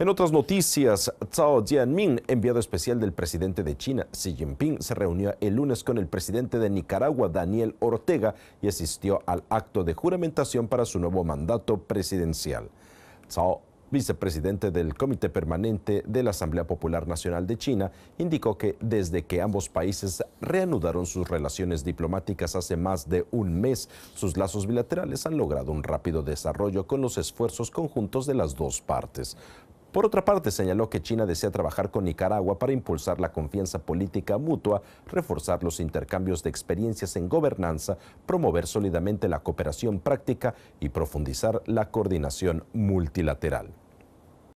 En otras noticias, Zhao Jianmin, enviado especial del presidente de China, Xi Jinping, se reunió el lunes con el presidente de Nicaragua, Daniel Ortega, y asistió al acto de juramentación para su nuevo mandato presidencial. Zhao vicepresidente del Comité Permanente de la Asamblea Popular Nacional de China, indicó que desde que ambos países reanudaron sus relaciones diplomáticas hace más de un mes, sus lazos bilaterales han logrado un rápido desarrollo con los esfuerzos conjuntos de las dos partes. Por otra parte, señaló que China desea trabajar con Nicaragua para impulsar la confianza política mutua, reforzar los intercambios de experiencias en gobernanza, promover sólidamente la cooperación práctica y profundizar la coordinación multilateral.